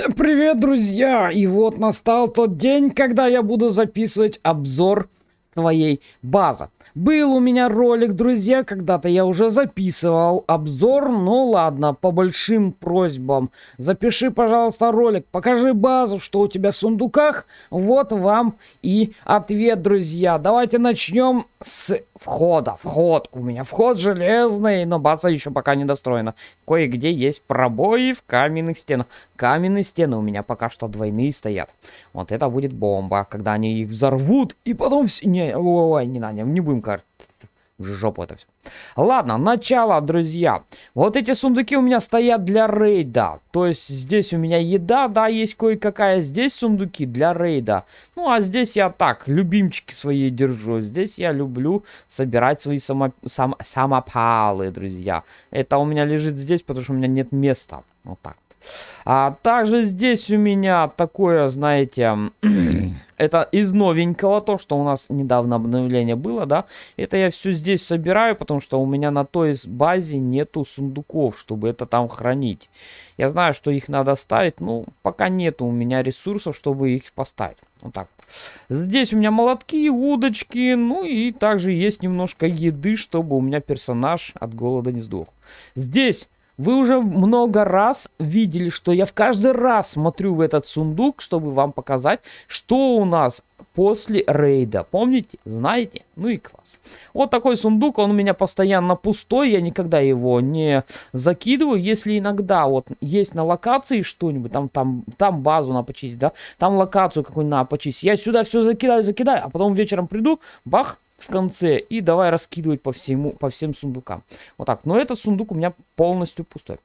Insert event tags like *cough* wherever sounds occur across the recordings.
Всем привет, друзья! И вот настал тот день, когда я буду записывать обзор своей базы. Был у меня ролик, друзья, когда-то я уже записывал обзор, но, ну ладно, по большим просьбам. Запиши, пожалуйста, ролик, покажи базу, что у тебя в сундуках. Вот вам и ответ, друзья. Давайте начнем с входа. Вход. У меня вход железный, но база еще пока не достроена. Кое-где есть пробои в каменных стенах. Каменные стены у меня пока что двойные стоят. Вот это будет бомба, когда они их взорвут, и потом все... Не, ой, не надо, не будем карт. В жопу это все. Ладно, начало, друзья. Вот эти сундуки у меня стоят для рейда. То есть здесь у меня еда, да, есть кое-какая. Здесь сундуки для рейда. Ну, а здесь я так, любимчики свои держу. Здесь я люблю собирать свои само... сам... самопалы, друзья. Это у меня лежит здесь, потому что у меня нет места. Вот так. А также здесь у меня такое, знаете, *clears throat* это из новенького, то, что у нас недавно обновление было, да. Это я все здесь собираю, потому что у меня на той базе нету сундуков, чтобы это там хранить. Я знаю, что их надо ставить, но пока нету у меня ресурсов, чтобы их поставить. Вот так. Здесь у меня молотки, удочки, ну и также есть немножко еды, чтобы у меня персонаж от голода не сдох. Здесь вы уже много раз видели, что я в каждый раз смотрю в этот сундук, чтобы вам показать, что у нас после рейда. Помните? Знаете? Ну и класс. Вот такой сундук, он у меня постоянно пустой, я никогда его не закидываю. Если иногда вот есть на локации что-нибудь, там, там, там базу надо почистить, да, там локацию какую-нибудь надо почистить, я сюда все закидаю, закидаю, а потом вечером приду, бах, в конце и давай раскидывать по, всему, по всем сундукам. Вот так. Но этот сундук у меня полностью пустой.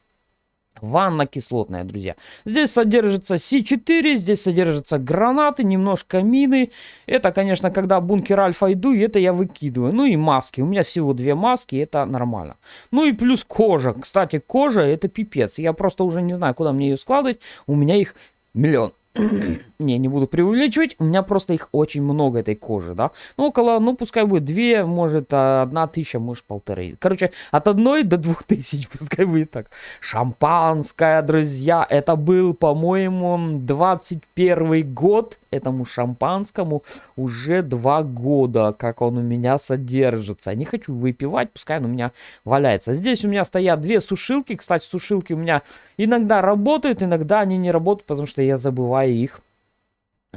Ванна кислотная, друзья. Здесь содержится С4, здесь содержатся гранаты, немножко мины. Это, конечно, когда бункер альфа иду, и это я выкидываю. Ну и маски. У меня всего две маски, это нормально. Ну и плюс кожа. Кстати, кожа это пипец. Я просто уже не знаю, куда мне ее складывать. У меня их миллион не, не буду преувеличивать, у меня просто их очень много, этой кожи, да. Ну, около, ну, пускай будет две, может, а, одна тысяча, может, полторы. Короче, от одной до двух тысяч, *laughs* пускай будет так. Шампанское, друзья, это был, по-моему, 21 год этому шампанскому уже два года, как он у меня содержится. Не хочу выпивать, пускай он у меня валяется. Здесь у меня стоят две сушилки. Кстати, сушилки у меня иногда работают, иногда они не работают, потому что я забываю их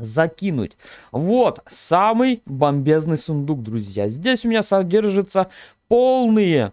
закинуть. Вот самый бомбезный сундук, друзья. Здесь у меня содержится полные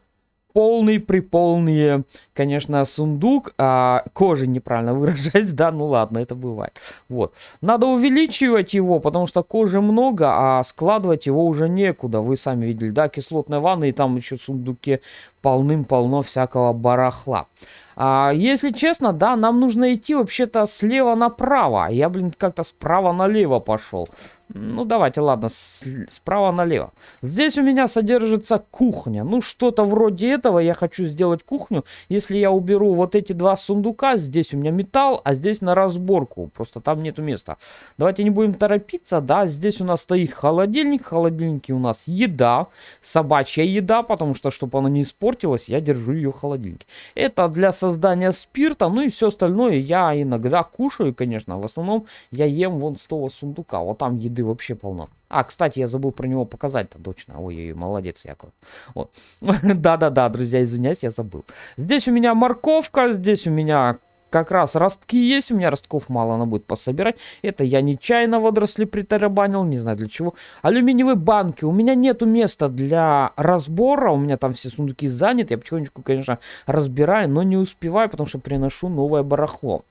полный приполные, конечно, сундук, а кожи неправильно *laughs* выражаюсь, да, ну ладно, это бывает. Вот. Надо увеличивать его, потому что кожи много, а складывать его уже некуда. Вы сами видели, да, кислотная ванна, и там еще сундуки полным-полно всякого барахла. А, если честно, да, нам нужно идти вообще-то слева направо. А я, блин, как-то справа налево пошел. Ну, давайте, ладно, справа налево. Здесь у меня содержится кухня. Ну, что-то вроде этого я хочу сделать кухню. Если я уберу вот эти два сундука, здесь у меня металл, а здесь на разборку. Просто там нету места. Давайте не будем торопиться, да. Здесь у нас стоит холодильник. В холодильнике у нас еда. Собачья еда, потому что, чтобы она не испортилась, я держу ее в холодильнике. Это для создания спирта. Ну и все остальное я иногда кушаю, конечно. В основном я ем вон с того сундука. Вот там еда еды вообще полно. А, кстати, я забыл про него показать -то точно. Ой, ой, молодец, Яков. *laughs* Да-да-да, друзья, извиняюсь, я забыл. Здесь у меня морковка, здесь у меня как раз ростки есть, у меня ростков мало, она будет пособирать. Это я нечаянно водоросли притарабанил, не знаю для чего. Алюминиевые банки, у меня нету места для разбора, у меня там все сундуки заняты, я потихонечку, конечно, разбираю, но не успеваю, потому что приношу новое барахло.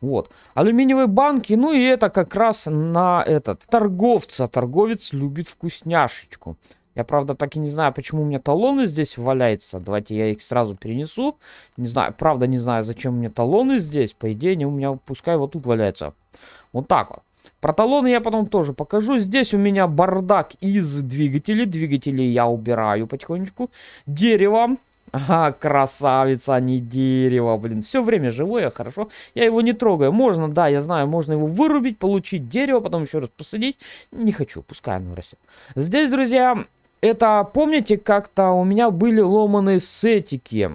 Вот. Алюминиевые банки, ну и это как раз на этот торговца. Торговец любит вкусняшечку. Я, правда, так и не знаю, почему у меня талоны здесь валяются. Давайте я их сразу перенесу. Не знаю, правда, не знаю, зачем мне талоны здесь. По идее, они у меня пускай вот тут валяются. Вот так вот. Про талоны я потом тоже покажу. Здесь у меня бардак из двигателей. Двигатели я убираю потихонечку. Дерево. Ага, красавица, а не дерево, блин. Все время живое, хорошо. Я его не трогаю. Можно, да, я знаю, можно его вырубить, получить дерево, потом еще раз посадить. Не хочу, пускай оно растет. Здесь, друзья, это, помните, как-то у меня были ломаные сетики.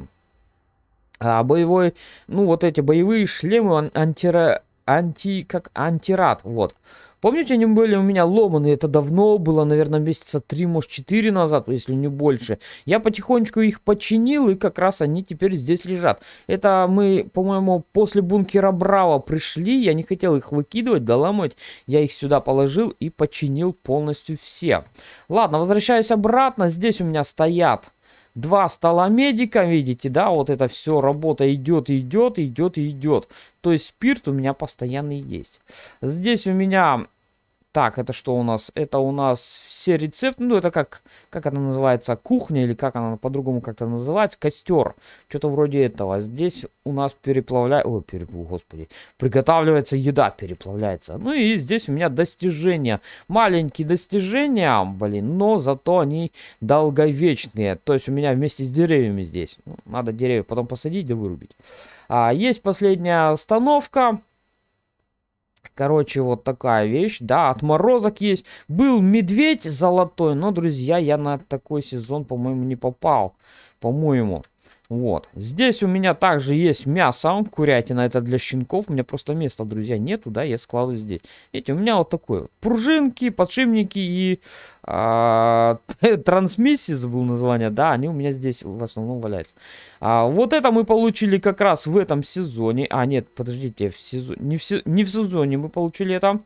А, боевой, ну вот эти боевые шлемы, антира, анти, как антират, вот. Помните, они были у меня ломаны, это давно было, наверное, месяца три, может, четыре назад, если не больше. Я потихонечку их починил, и как раз они теперь здесь лежат. Это мы, по-моему, после бункера Браво пришли, я не хотел их выкидывать, доламывать. Я их сюда положил и починил полностью все. Ладно, возвращаюсь обратно, здесь у меня стоят Два стола медика, видите, да, вот это все, работа идет, идет, идет, идет. То есть спирт у меня постоянный есть. Здесь у меня так, это что у нас? Это у нас все рецепты. Ну, это как, как она называется, кухня или как она по-другому как-то называется, костер. Что-то вроде этого. Здесь у нас переплавляется... Ой, переплав, господи. Приготавливается еда, переплавляется. Ну и здесь у меня достижения. Маленькие достижения, блин, но зато они долговечные. То есть у меня вместе с деревьями здесь. Ну, надо деревья потом посадить да вырубить. А, есть последняя остановка. Короче, вот такая вещь. Да, отморозок есть. Был медведь золотой, но, друзья, я на такой сезон, по-моему, не попал. По-моему. Вот. Здесь у меня также есть мясо. А курятина это для щенков. У меня просто места, друзья, нету, да, я складываю здесь. Видите, у меня вот такое. Пружинки, подшипники и а, *laughs* трансмиссии, забыл название, да, они у меня здесь в основном валяются. А, вот это мы получили как раз в этом сезоне. А, нет, подождите, в сезон... не, в сезон... не в сезоне мы получили это.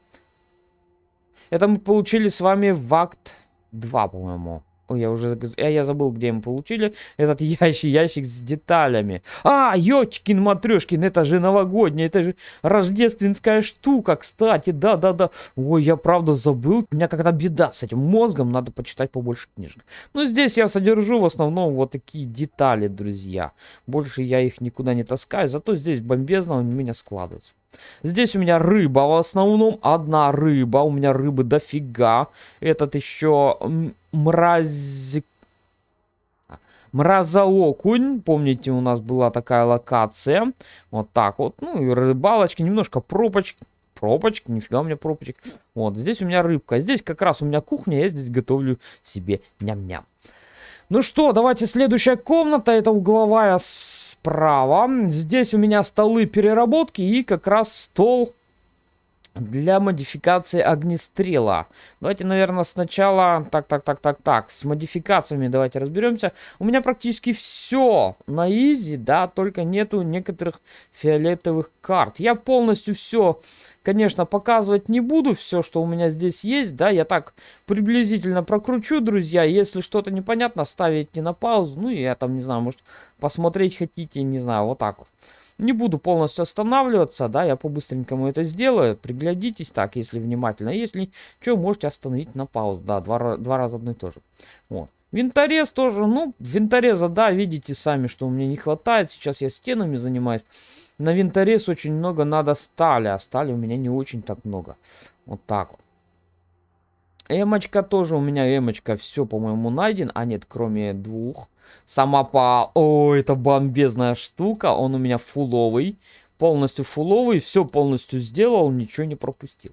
Это мы получили с вами в акт 2, по-моему. Ой, я уже... Я, я забыл, где мы получили этот ящик, ящик с деталями. А, ёчкин матрешкин, это же новогодняя, это же рождественская штука, кстати, да-да-да. Ой, я правда забыл, у меня какая-то беда с этим мозгом, надо почитать побольше книжек. Ну, здесь я содержу в основном вот такие детали, друзья. Больше я их никуда не таскаю, зато здесь бомбезно у меня складывается. Здесь у меня рыба в основном, одна рыба, у меня рыбы дофига. Этот еще мразик... Мразоокунь, помните, у нас была такая локация. Вот так вот, ну и рыбалочки, немножко пропочки. Пропочки, нифига у меня пропочек. Вот, здесь у меня рыбка. Здесь как раз у меня кухня, я здесь готовлю себе ням-ням. Ну что, давайте следующая комната, это угловая с справа. Здесь у меня столы переработки и как раз стол для модификации огнестрела. Давайте, наверное, сначала... Так, так, так, так, так. С модификациями давайте разберемся. У меня практически все на изи, да, только нету некоторых фиолетовых карт. Я полностью все, конечно, показывать не буду, все, что у меня здесь есть, да. Я так приблизительно прокручу, друзья. Если что-то непонятно, ставите на паузу. Ну, я там, не знаю, может, посмотреть хотите, не знаю, вот так вот. Не буду полностью останавливаться, да, я по-быстренькому это сделаю. Приглядитесь так, если внимательно. Если что, можете остановить на паузу, да, два, два раза одно и то же. Вот. Винторез тоже, ну, винтореза, да, видите сами, что у меня не хватает. Сейчас я стенами занимаюсь. На винторез очень много надо стали, а стали у меня не очень так много. Вот так вот. Эмочка тоже у меня, эмочка, все, по-моему, найден. А нет, кроме двух. Самопа, по... О, это бомбезная штука. Он у меня фуловый. Полностью фуловый. Все полностью сделал, ничего не пропустил.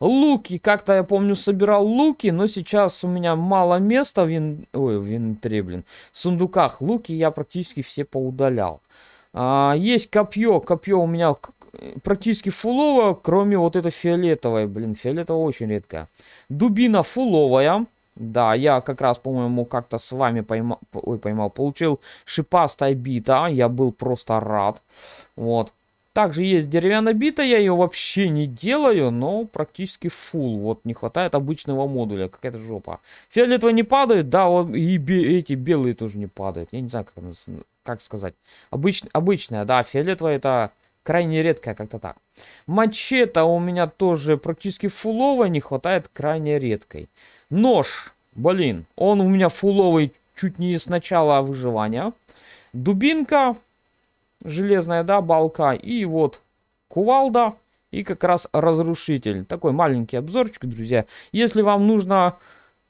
Луки. Как-то я помню собирал луки, но сейчас у меня мало места в, ин... Ой, в инвентаре, блин. В сундуках луки я практически все поудалял. А, есть копье. Копье у меня практически фуловая, кроме вот этой фиолетовой. Блин, фиолетовая очень редкая. Дубина фуловая. Да, я как раз, по-моему, как-то с вами поймал, ой, поймал, получил шипастая бита, я был просто рад, вот. Также есть деревянная бита, я ее вообще не делаю, но практически фул, вот, не хватает обычного модуля, какая-то жопа. Фиолетовая не падает, да, вот, и бе эти белые тоже не падают, я не знаю, как, как сказать. Обыч обычная, да, фиолетовая это крайне редкая, как-то так. Мачете у меня тоже практически фуловая, не хватает крайне редкой. Нож, блин, он у меня фуловый чуть не с начала выживания. Дубинка, железная, да, балка, и вот кувалда, и как раз разрушитель. Такой маленький обзорчик, друзья. Если вам нужно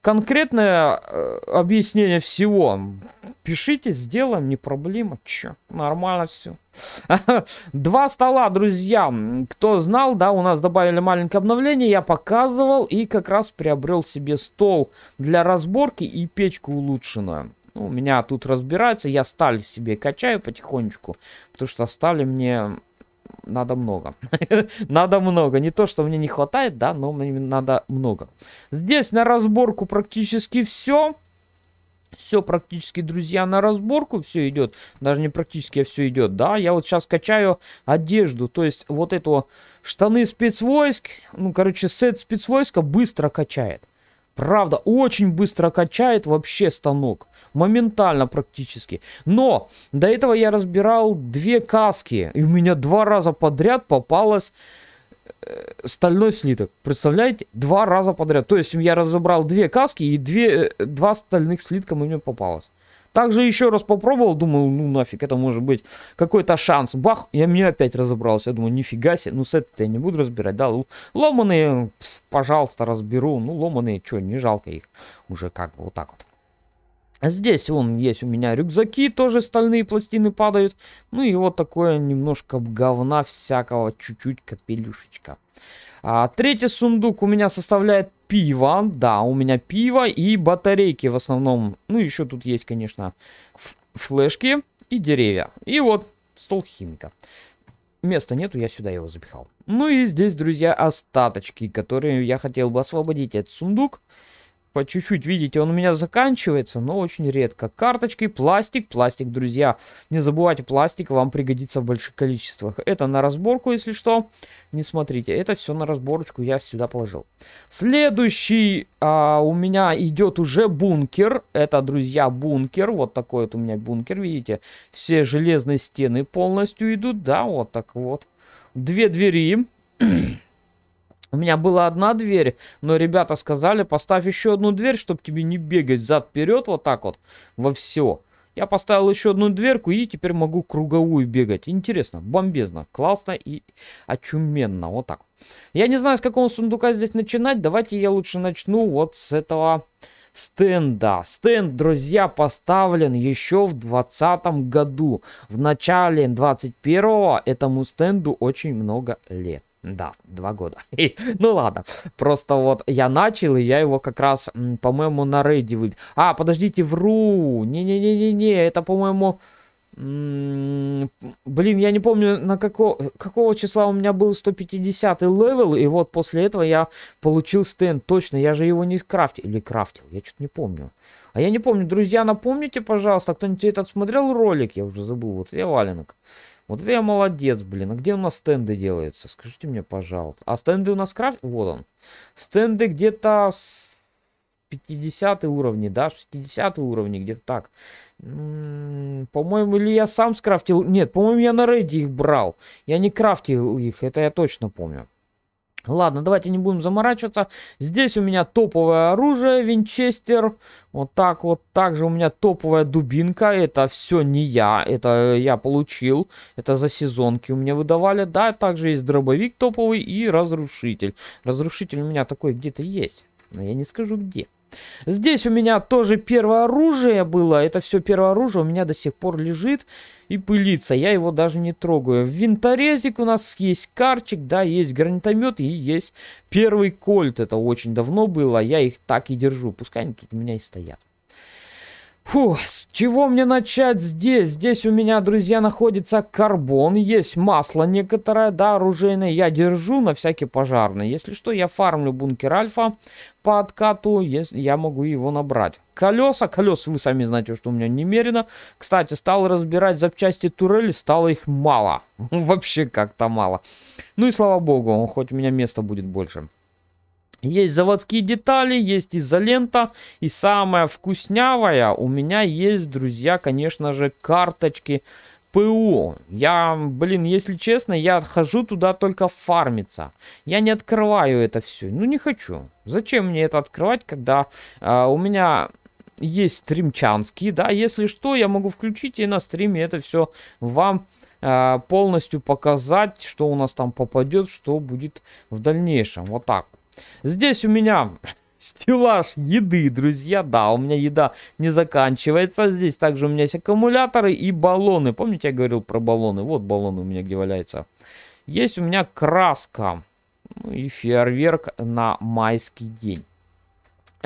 конкретное э, объяснение всего. Пишите, сделаем, не проблема. Че, нормально все. *laughs* Два стола, друзья. Кто знал, да, у нас добавили маленькое обновление. Я показывал и как раз приобрел себе стол для разборки и печку улучшенную. Ну, у меня тут разбирается, я сталь себе качаю потихонечку, потому что стали мне надо много. *laughs* надо много. Не то, что мне не хватает, да, но мне надо много. Здесь на разборку практически все. Все практически, друзья, на разборку все идет. Даже не практически, а все идет. Да, я вот сейчас качаю одежду. То есть вот эту штаны спецвойск, ну, короче, сет спецвойска быстро качает. Правда, очень быстро качает вообще станок. Моментально практически. Но до этого я разбирал две каски. И у меня два раза подряд попалась э, стальной слиток. Представляете? Два раза подряд. То есть я разобрал две каски и две, э, два стальных слитка у меня попалось. Также еще раз попробовал, думал, ну нафиг, это может быть какой-то шанс. Бах, я мне опять разобрался. Я думаю, нифига себе, ну с этой я не буду разбирать. Да, ломаные, пожалуйста, разберу. Ну, ломаные, что, не жалко их. Уже как бы вот так вот. А здесь вон есть у меня рюкзаки, тоже стальные пластины падают. Ну и вот такое немножко говна всякого, чуть-чуть капелюшечка. А, третий сундук у меня составляет пиво, да, у меня пиво и батарейки в основном. Ну, еще тут есть, конечно, флешки и деревья. И вот стол химика. Места нету, я сюда его запихал. Ну и здесь, друзья, остаточки, которые я хотел бы освободить. Это сундук по чуть-чуть, видите, он у меня заканчивается, но очень редко. Карточки, пластик, пластик, друзья. Не забывайте, пластик вам пригодится в больших количествах. Это на разборку, если что. Не смотрите, это все на разборочку я сюда положил. Следующий а, у меня идет уже бункер. Это, друзья, бункер. Вот такой вот у меня бункер, видите. Все железные стены полностью идут, да, вот так вот. Две двери. У меня была одна дверь, но ребята сказали, поставь еще одну дверь, чтобы тебе не бегать взад-вперед вот так вот во все. Я поставил еще одну дверку и теперь могу круговую бегать. Интересно, бомбезно, классно и очуменно. Вот так. Я не знаю, с какого сундука здесь начинать. Давайте я лучше начну вот с этого стенда. Стенд, друзья, поставлен еще в 2020 году. В начале 2021 этому стенду очень много лет. Да, два года. *laughs* ну ладно. Просто вот я начал, и я его как раз, по-моему, на рейде выбил. А, подождите, вру. Не-не-не-не-не, это, по-моему... Блин, я не помню, на како... какого числа у меня был 150 левел, и вот после этого я получил стенд. Точно, я же его не крафтил. Или крафтил, я что-то не помню. А я не помню, друзья, напомните, пожалуйста, кто-нибудь этот смотрел ролик, я уже забыл, вот я валенок. Вот я молодец, блин. А где у нас стенды делаются? Скажите мне, пожалуйста. А стенды у нас крафт? Вот он. Стенды где-то с 50 уровни, да? 60 уровни, где-то так. М-м, по-моему, или я сам скрафтил... Нет, по-моему, я на рейде их брал. Я не крафтил их, это я точно помню. Ладно, давайте не будем заморачиваться. Здесь у меня топовое оружие, винчестер. Вот так вот. Также у меня топовая дубинка. Это все не я. Это я получил. Это за сезонки у меня выдавали. Да, также есть дробовик топовый и разрушитель. Разрушитель у меня такой где-то есть. Но я не скажу где. Здесь у меня тоже первое оружие было. Это все первое оружие у меня до сих пор лежит и пылится. Я его даже не трогаю. В винторезик у нас есть карчик, да, есть гранитомет и есть первый кольт. Это очень давно было. Я их так и держу. Пускай они тут у меня и стоят. Фу, с чего мне начать здесь? Здесь у меня, друзья, находится карбон, есть масло некоторое, да, оружейное. Я держу на всякий пожарный. Если что, я фармлю бункер Альфа по откату, если я могу его набрать. Колеса, колеса, вы сами знаете, что у меня немерено. Кстати, стал разбирать запчасти турели, стало их мало. *laughs* Вообще как-то мало. Ну и слава богу, хоть у меня места будет больше. Есть заводские детали, есть изолента. И самая вкуснявая у меня есть, друзья, конечно же, карточки ПУ. Я, блин, если честно, я хожу туда только фармиться. Я не открываю это все. Ну, не хочу. Зачем мне это открывать, когда э, у меня есть стримчанский, да, если что, я могу включить и на стриме это все вам а, полностью показать, что у нас там попадет, что будет в дальнейшем. Вот так. Здесь у меня *laughs* стеллаж еды, друзья, да, у меня еда не заканчивается. Здесь также у меня есть аккумуляторы и баллоны. Помните, я говорил про баллоны? Вот баллоны у меня где валяются. Есть у меня краска ну, и фейерверк на майский день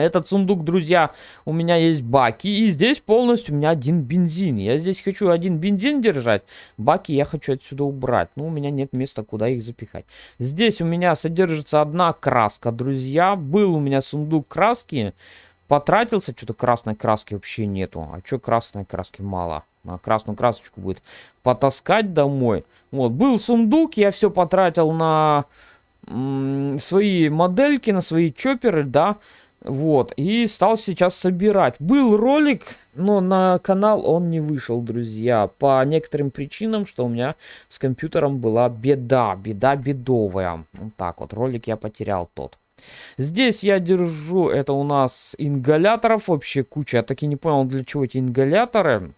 этот сундук, друзья, у меня есть баки. И здесь полностью у меня один бензин. Я здесь хочу один бензин держать. Баки я хочу отсюда убрать. Но ну, у меня нет места, куда их запихать. Здесь у меня содержится одна краска, друзья. Был у меня сундук краски. Потратился, что-то красной краски вообще нету. А что красной краски мало? На красную красочку будет потаскать домой. Вот, был сундук, я все потратил на свои модельки, на свои чоперы, да. Вот, и стал сейчас собирать. Был ролик, но на канал он не вышел, друзья, по некоторым причинам, что у меня с компьютером была беда, беда бедовая. Вот так вот, ролик я потерял тот. Здесь я держу, это у нас ингаляторов вообще куча, я так и не понял, для чего эти ингаляторы.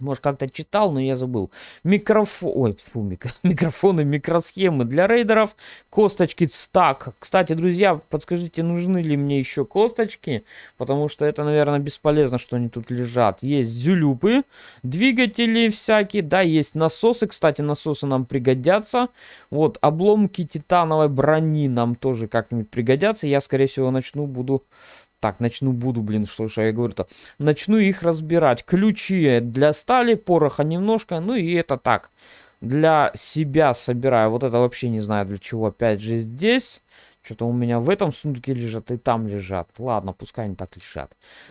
Может, как-то читал, но я забыл. Микрофон, ой, фу, микро... *laughs* микрофоны, микросхемы для рейдеров, косточки стак. Кстати, друзья, подскажите, нужны ли мне еще косточки, потому что это, наверное, бесполезно, что они тут лежат. Есть зюлюпы, двигатели всякие, да, есть насосы. Кстати, насосы нам пригодятся. Вот, обломки титановой брони нам тоже как-нибудь пригодятся. Я, скорее всего, начну, буду так, начну буду, блин, что же я говорю-то. Начну их разбирать. Ключи для стали, пороха немножко, ну и это так. Для себя собираю. Вот это вообще не знаю для чего. Опять же здесь. Что-то у меня в этом сундуке лежат и там лежат. Ладно, пускай они так лежат.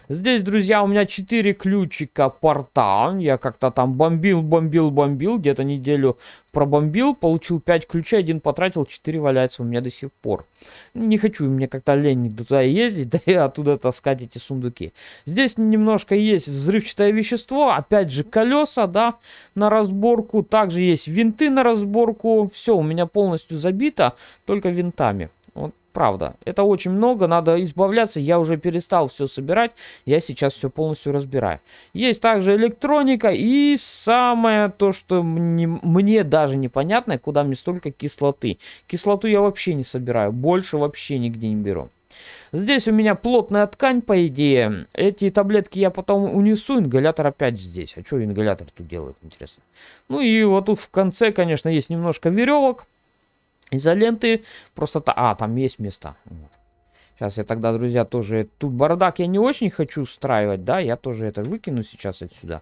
Здесь, друзья, у меня 4 ключика порта. Я как-то там бомбил, бомбил, бомбил. Где-то неделю пробомбил, получил 5 ключей, один потратил, 4 валяются у меня до сих пор. Не хочу, мне как-то лень туда ездить, *laughs* да и оттуда таскать эти сундуки. Здесь немножко есть взрывчатое вещество, опять же колеса, да, на разборку. Также есть винты на разборку. Все, у меня полностью забито, только винтами. Вот правда. Это очень много, надо избавляться. Я уже перестал все собирать. Я сейчас все полностью разбираю. Есть также электроника. И самое то, что мне, мне даже непонятно, куда мне столько кислоты. Кислоту я вообще не собираю. Больше вообще нигде не беру. Здесь у меня плотная ткань, по идее. Эти таблетки я потом унесу. Ингалятор опять здесь. А что ингалятор тут делает, интересно? Ну и вот тут в конце, конечно, есть немножко веревок изоленты. Просто... -то... А, там есть место. Сейчас я тогда, друзья, тоже... Тут бардак я не очень хочу устраивать, да? Я тоже это выкину сейчас отсюда.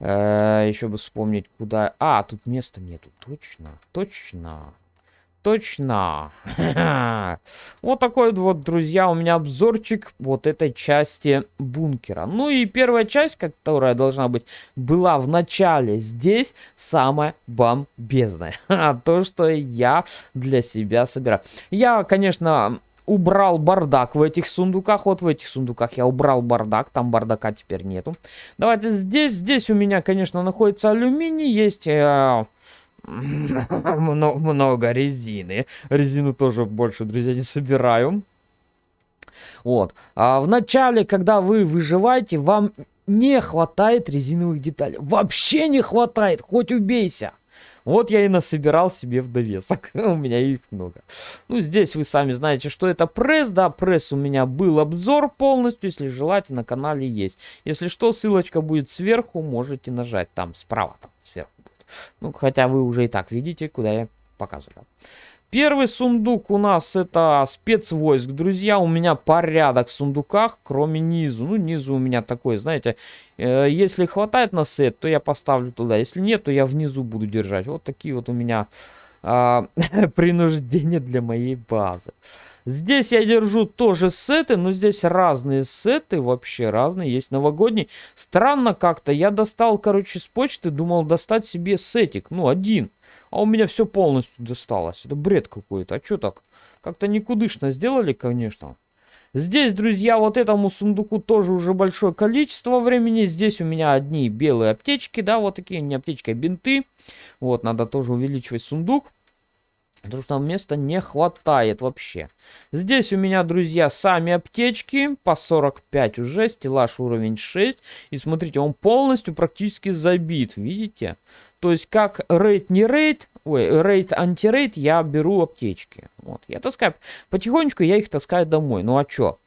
Э, еще бы вспомнить, куда... А, тут места нету. Точно, точно точно. *laughs* вот такой вот, друзья, у меня обзорчик вот этой части бункера. Ну и первая часть, которая должна быть, была в начале здесь, самая бомбезная. *laughs* А то, что я для себя собираю. Я, конечно, убрал бардак в этих сундуках. Вот в этих сундуках я убрал бардак. Там бардака теперь нету. Давайте здесь. Здесь у меня, конечно, находится алюминий. Есть... Э, *laughs* много, много резины. Резину тоже больше, друзья, не собираю. Вот. А в начале, когда вы выживаете, вам не хватает резиновых деталей. Вообще не хватает, хоть убейся. Вот я и насобирал себе в довесок. *laughs* у меня их много. Ну, здесь вы сами знаете, что это пресс. Да, пресс у меня был обзор полностью. Если желаете, на канале есть. Если что, ссылочка будет сверху. Можете нажать там справа, там сверху. Ну, хотя вы уже и так видите, куда я показываю. Первый сундук у нас это спецвойск, друзья. У меня порядок в сундуках, кроме низу. Ну, низу у меня такой, знаете, э, если хватает на сет, то я поставлю туда. Если нет, то я внизу буду держать. Вот такие вот у меня э, *laughs* принуждения для моей базы. Здесь я держу тоже сеты, но здесь разные сеты, вообще разные. Есть новогодний. Странно как-то. Я достал, короче, с почты, думал достать себе сетик. Ну, один. А у меня все полностью досталось. Это бред какой-то. А что так? Как-то никудышно сделали, конечно. Здесь, друзья, вот этому сундуку тоже уже большое количество времени. Здесь у меня одни белые аптечки, да, вот такие, не аптечки, а бинты. Вот, надо тоже увеличивать сундук. Потому что нам места не хватает вообще. Здесь у меня, друзья, сами аптечки. По 45 уже. Стеллаж уровень 6. И смотрите, он полностью практически забит. Видите? То есть как рейд не рейд, ой, рейд антирейд, я беру аптечки. Вот, я таскаю. Потихонечку я их таскаю домой. Ну а чё?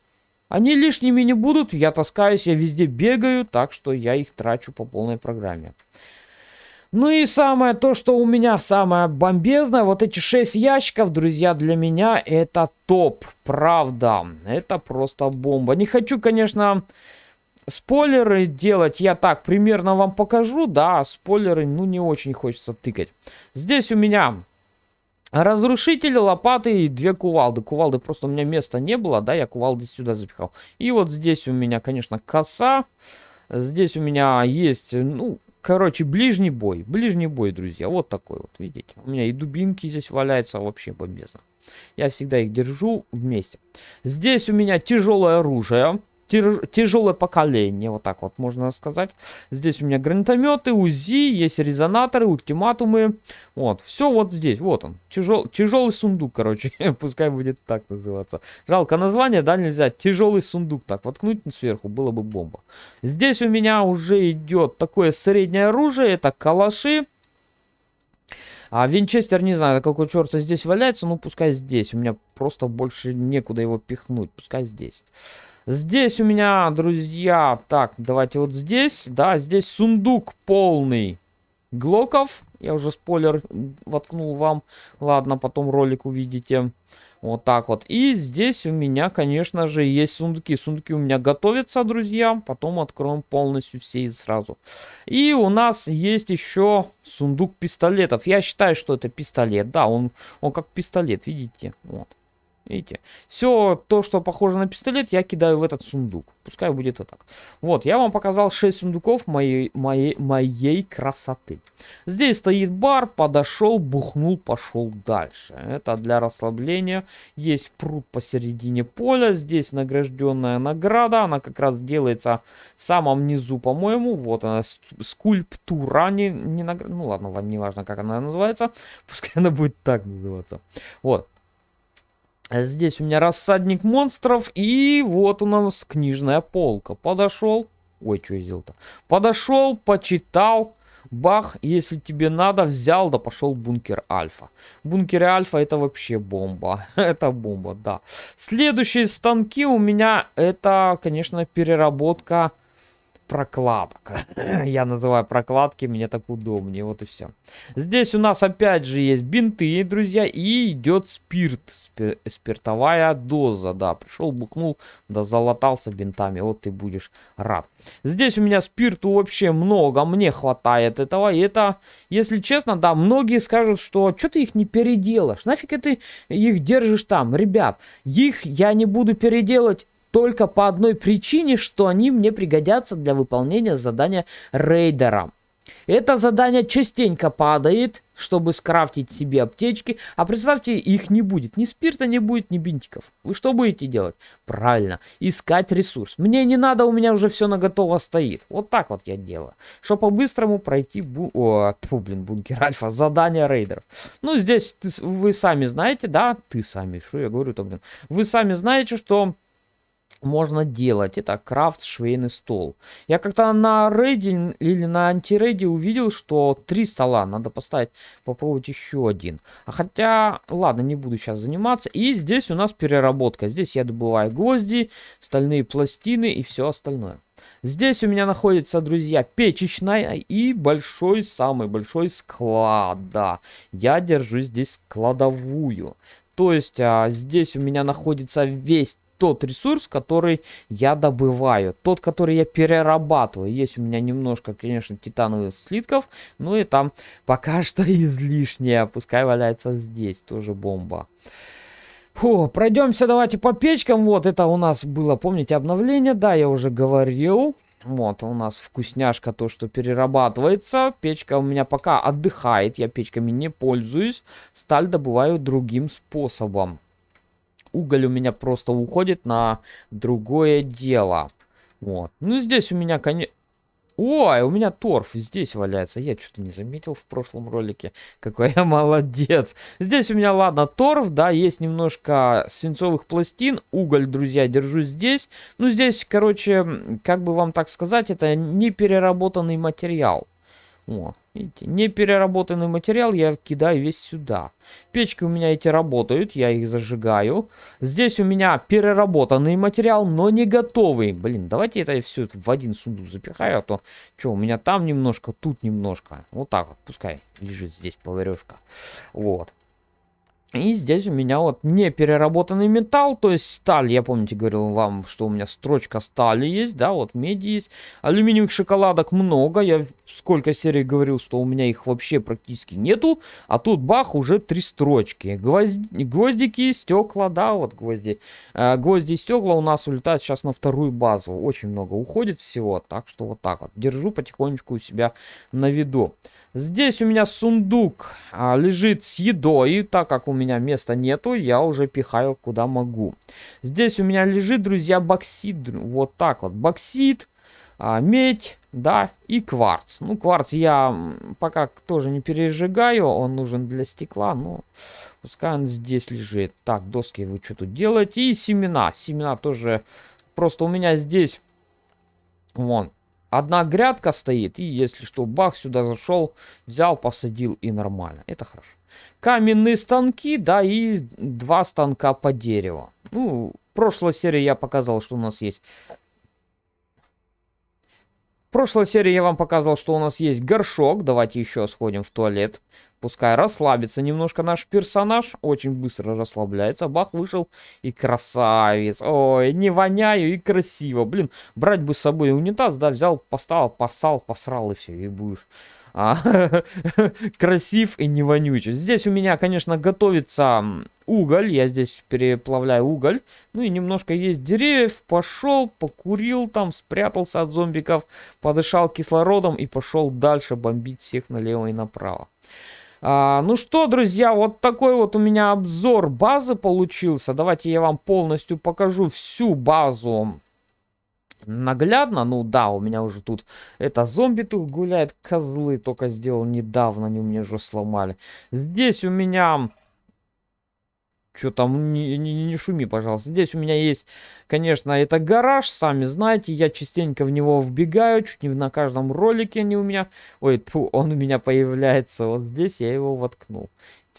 Они лишними не будут, я таскаюсь, я везде бегаю, так что я их трачу по полной программе. Ну и самое то, что у меня самое бомбезное, вот эти 6 ящиков, друзья, для меня это топ, правда. Это просто бомба. Не хочу, конечно, спойлеры делать, я так примерно вам покажу, да, спойлеры, ну не очень хочется тыкать. Здесь у меня Разрушители, лопаты и две кувалды. Кувалды просто у меня места не было, да, я кувалды сюда запихал. И вот здесь у меня, конечно, коса. Здесь у меня есть, ну, Короче, ближний бой. Ближний бой, друзья. Вот такой вот, видите. У меня и дубинки здесь валяются вообще бомбезно. Я всегда их держу вместе. Здесь у меня тяжелое оружие тяжелое поколение, вот так вот можно сказать. Здесь у меня гранатометы, УЗИ, есть резонаторы, ультиматумы. Вот, все вот здесь, вот он. Тяжел, тяжелый сундук, короче, *laughs* пускай будет так называться. Жалко название, да, нельзя. Тяжелый сундук, так, воткнуть сверху, было бы бомба. Здесь у меня уже идет такое среднее оружие, это калаши. А Винчестер, не знаю, какой черта здесь валяется, ну пускай здесь. У меня просто больше некуда его пихнуть, пускай здесь. Здесь у меня, друзья, так, давайте вот здесь, да, здесь сундук полный глоков. Я уже спойлер воткнул вам. Ладно, потом ролик увидите. Вот так вот. И здесь у меня, конечно же, есть сундуки. Сундуки у меня готовятся, друзья. Потом откроем полностью все и сразу. И у нас есть еще сундук пистолетов. Я считаю, что это пистолет. Да, он, он как пистолет, видите? Вот. Видите? Все то, что похоже на пистолет, я кидаю в этот сундук. Пускай будет и так. Вот, я вам показал 6 сундуков моей, моей, моей красоты. Здесь стоит бар, подошел, бухнул, пошел дальше. Это для расслабления. Есть пруд посередине поля. Здесь награжденная награда. Она как раз делается в самом низу, по-моему. Вот она, скульптура. Не, не награда. Ну ладно, вам не важно, как она называется. *laughs* Пускай она будет так называться. Вот. Здесь у меня рассадник монстров. И вот у нас книжная полка. Подошел. Ой, что я сделал-то? Подошел, почитал. Бах, если тебе надо, взял, да пошел бункер Альфа. Бункер Альфа это вообще бомба. *laughs* это бомба, да. Следующие станки у меня это, конечно, переработка прокладка. *clears throat* Я называю прокладки, мне так удобнее, вот и все. Здесь у нас опять же есть бинты, друзья, и идет спирт, спир спиртовая доза, да. Пришел, бухнул, да залатался бинтами, вот ты будешь рад. Здесь у меня спирту вообще много, мне хватает этого, и это, если честно, да, многие скажут, что что ты их не переделаешь, нафиг ты их держишь там, ребят, их я не буду переделать, только по одной причине, что они мне пригодятся для выполнения задания рейдера. Это задание частенько падает, чтобы скрафтить себе аптечки. А представьте, их не будет. Ни спирта не будет, ни бинтиков. Вы что будете делать? Правильно, искать ресурс. Мне не надо, у меня уже все на готово стоит. Вот так вот я делаю. Чтобы по-быстрому пройти бу... О, тьфу, блин, бункер Альфа. Задание рейдеров. Ну, здесь ты, вы сами знаете, да? Ты сами, что я говорю-то, блин. Вы сами знаете, что можно делать. Это крафт швейный стол. Я как-то на рейде или на антирейде увидел, что три стола. Надо поставить, попробовать еще один. А хотя, ладно, не буду сейчас заниматься. И здесь у нас переработка. Здесь я добываю гвозди, стальные пластины и все остальное. Здесь у меня находится, друзья, печечная и большой, самый большой склад, да. Я держу здесь кладовую. То есть а, здесь у меня находится весь тот ресурс, который я добываю, тот, который я перерабатываю. Есть у меня немножко, конечно, титановых слитков, ну и там пока *laughs* что излишнее, пускай валяется здесь, тоже бомба. Фу, пройдемся давайте по печкам, вот это у нас было, помните, обновление, да, я уже говорил. Вот, у нас вкусняшка, то, что перерабатывается. Печка у меня пока отдыхает, я печками не пользуюсь. Сталь добываю другим способом уголь у меня просто уходит на другое дело. Вот. Ну, здесь у меня, конечно... Ой, у меня торф здесь валяется. Я что-то не заметил в прошлом ролике. Какой я *laughs* молодец. Здесь у меня, ладно, торф, да, есть немножко свинцовых пластин. Уголь, друзья, держу здесь. Ну, здесь, короче, как бы вам так сказать, это не переработанный материал. О, видите, непереработанный материал я кидаю весь сюда. Печки у меня эти работают, я их зажигаю. Здесь у меня переработанный материал, но не готовый. Блин, давайте это все в один сундук запихаю, а то что, у меня там немножко, тут немножко. Вот так вот, пускай лежит здесь поварешка. Вот. И здесь у меня вот не переработанный металл, то есть сталь. Я помните говорил вам, что у меня строчка стали есть, да, вот меди есть. Алюминиевых шоколадок много. Я сколько серий говорил, что у меня их вообще практически нету. А тут бах, уже три строчки. Гвозди, гвоздики, стекла, да, вот гвозди. Э, гвозди и стекла у нас улетают сейчас на вторую базу. Очень много уходит всего, так что вот так вот. Держу потихонечку у себя на виду. Здесь у меня сундук а, лежит с едой, и так как у меня места нету, я уже пихаю куда могу. Здесь у меня лежит, друзья, боксит, вот так вот, боксит, а, медь, да, и кварц. Ну, кварц я пока тоже не пережигаю, он нужен для стекла, но пускай он здесь лежит. Так, доски вы что тут делаете? И семена, семена тоже, просто у меня здесь, вон, одна грядка стоит, и если что, бах, сюда зашел, взял, посадил и нормально. Это хорошо. Каменные станки, да, и два станка по дереву. Ну, в прошлой серии я показал, что у нас есть... В прошлой серии я вам показывал, что у нас есть горшок. Давайте еще сходим в туалет. Пускай расслабится немножко наш персонаж. Очень быстро расслабляется. Бах, вышел и красавец. Ой, не воняю и красиво. Блин, брать бы с собой унитаз, да, взял, поставил, посал, посрал и все, и будешь а, *laughs* красив и не вонючий. Здесь у меня, конечно, готовится уголь. Я здесь переплавляю уголь. Ну и немножко есть деревьев. Пошел, покурил там, спрятался от зомбиков, подышал кислородом и пошел дальше бомбить всех налево и направо. А, ну что, друзья, вот такой вот у меня обзор базы получился. Давайте я вам полностью покажу всю базу наглядно. Ну да, у меня уже тут это зомби тут гуляет, козлы только сделал недавно, они у меня уже сломали. Здесь у меня что там, ну, не, не, не шуми, пожалуйста. Здесь у меня есть, конечно, это гараж, сами знаете, я частенько в него вбегаю, чуть не на каждом ролике они у меня... Ой, тьфу, он у меня появляется вот здесь, я его воткнул.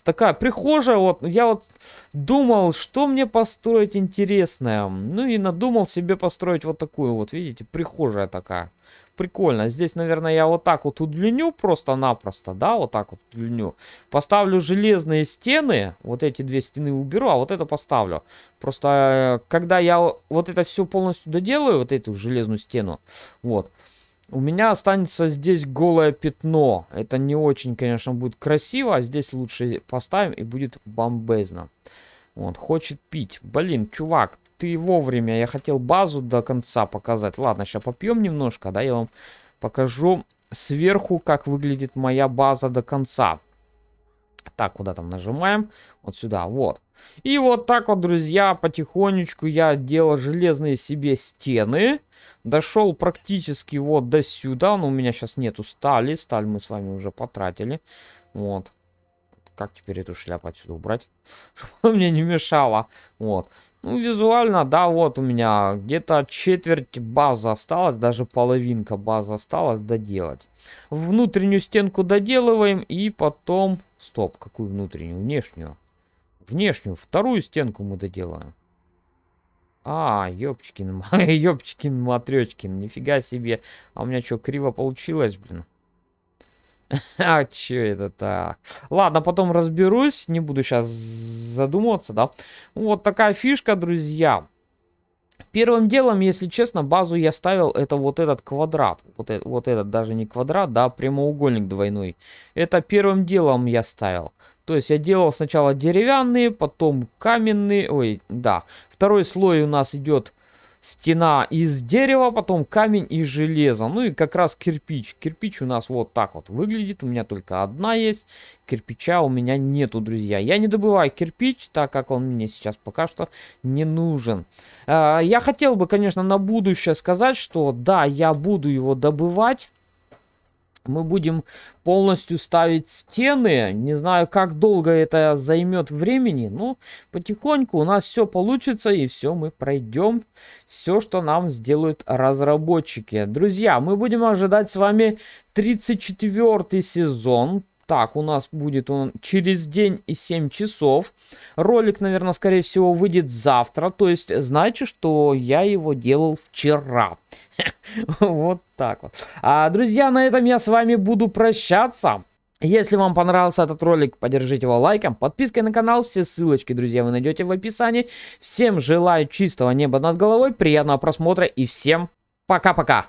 такая прихожая, вот, я вот думал, что мне построить интересное. Ну и надумал себе построить вот такую вот, видите, прихожая такая прикольно. Здесь, наверное, я вот так вот удлиню просто-напросто, да, вот так вот удлиню. Поставлю железные стены, вот эти две стены уберу, а вот это поставлю. Просто, э, когда я вот это все полностью доделаю, вот эту железную стену, вот, у меня останется здесь голое пятно. Это не очень, конечно, будет красиво, а здесь лучше поставим и будет бомбезно. Вот, хочет пить. Блин, чувак, ты вовремя. Я хотел базу до конца показать. Ладно, сейчас попьем немножко, да, я вам покажу сверху, как выглядит моя база до конца. Так, куда там нажимаем? Вот сюда, вот. И вот так вот, друзья, потихонечку я делал железные себе стены. Дошел практически вот до сюда. Но ну, у меня сейчас нету стали. Сталь мы с вами уже потратили. Вот. Как теперь эту шляпу отсюда убрать? *laughs* Чтобы она мне не мешала. Вот. Ну, визуально, да, вот у меня где-то четверть базы осталось, даже половинка базы осталось доделать. Внутреннюю стенку доделываем и потом... Стоп, какую внутреннюю? Внешнюю. Внешнюю, вторую стенку мы доделаем. А, ёпчкин, *laughs* ёпчкин, матрёчкин, нифига себе. А у меня что, криво получилось, блин? *laughs* А чё это так? Ладно, потом разберусь, не буду сейчас задумываться, да. Вот такая фишка, друзья. Первым делом, если честно, базу я ставил, это вот этот квадрат. Вот, э вот этот даже не квадрат, да, а прямоугольник двойной. Это первым делом я ставил. То есть я делал сначала деревянные, потом каменные. Ой, да. Второй слой у нас идет стена из дерева, потом камень и железо. Ну и как раз кирпич. Кирпич у нас вот так вот выглядит. У меня только одна есть. Кирпича у меня нету, друзья. Я не добываю кирпич, так как он мне сейчас пока что не нужен. А, я хотел бы, конечно, на будущее сказать, что да, я буду его добывать. Мы будем полностью ставить стены. Не знаю, как долго это займет времени, но потихоньку у нас все получится и все мы пройдем. Все, что нам сделают разработчики. Друзья, мы будем ожидать с вами 34 сезон. Так, у нас будет он через день и 7 часов. Ролик, наверное, скорее всего, выйдет завтра. То есть, знаете, что я его делал вчера. *laughs* Вот так вот. А, друзья, на этом я с вами буду прощаться. Если вам понравился этот ролик, поддержите его лайком, подпиской на канал. Все ссылочки, друзья, вы найдете в описании. Всем желаю чистого неба над головой, приятного просмотра и всем пока-пока.